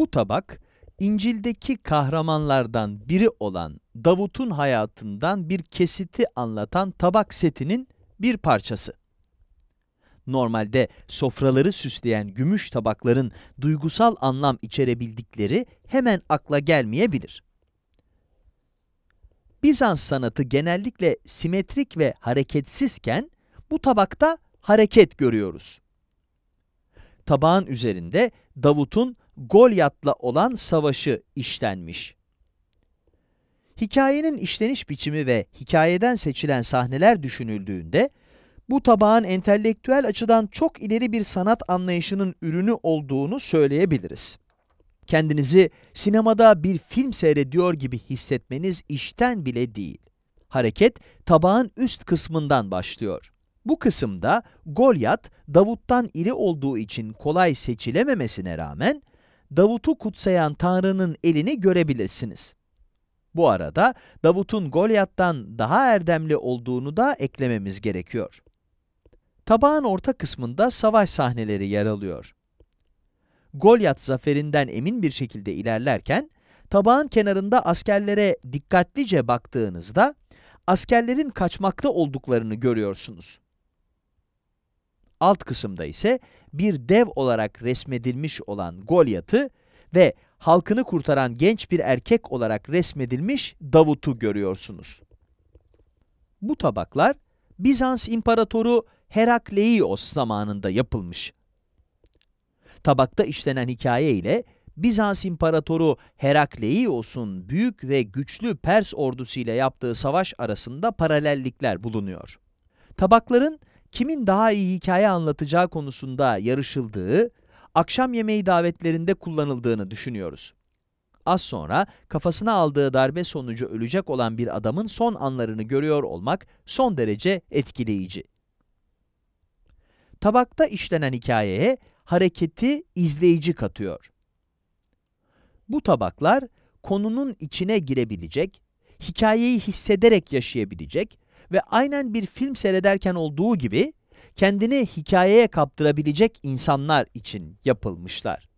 Bu tabak, İncil'deki kahramanlardan biri olan Davut'un hayatından bir kesiti anlatan tabak setinin bir parçası. Normalde sofraları süsleyen gümüş tabakların duygusal anlam içerebildikleri hemen akla gelmeyebilir. Bizans sanatı genellikle simetrik ve hareketsizken bu tabakta hareket görüyoruz. Tabağın üzerinde Davut'un Golyat'la olan savaşı işlenmiş. Hikayenin işleniş biçimi ve hikayeden seçilen sahneler düşünüldüğünde, bu tabağın entelektüel açıdan çok ileri bir sanat anlayışının ürünü olduğunu söyleyebiliriz. Kendinizi sinemada bir film seyrediyor gibi hissetmeniz işten bile değil. Hareket tabağın üst kısmından başlıyor. Bu kısımda Golyat, Davut'tan iri olduğu için kolay seçilememesine rağmen Davut'u kutsayan Tanrı'nın elini görebilirsiniz. Bu arada Davut'un Golyat'tan daha erdemli olduğunu da eklememiz gerekiyor. Tabağın orta kısmında savaş sahneleri yer alıyor. Golyat zaferinden emin bir şekilde ilerlerken, tabağın kenarında askerlere dikkatlice baktığınızda, askerlerin kaçmakta olduklarını görüyorsunuz. Alt kısımda ise bir dev olarak resmedilmiş olan Golyat'ı ve halkını kurtaran genç bir erkek olarak resmedilmiş Davut'u görüyorsunuz. Bu tabaklar Bizans İmparatoru Herakleios zamanında yapılmış. Tabakta işlenen hikaye ile Bizans İmparatoru Herakleios'un büyük ve güçlü Pers ordusu ile yaptığı savaş arasında paralellikler bulunuyor. Tabakların kimin daha iyi hikaye anlatacağı konusunda yarışıldığı, akşam yemeği davetlerinde kullanıldığını düşünüyoruz. Az sonra kafasına aldığı darbe sonucu ölecek olan bir adamın son anlarını görüyor olmak son derece etkileyici. Tabakta işlenen hikayeye hareketi izleyici katıyor. Bu tabaklar konunun içine girebilecek, hikayeyi hissederek yaşayabilecek, ve aynen bir film seyrederken olduğu gibi kendini hikayeye kaptırabilecek insanlar için yapılmışlar.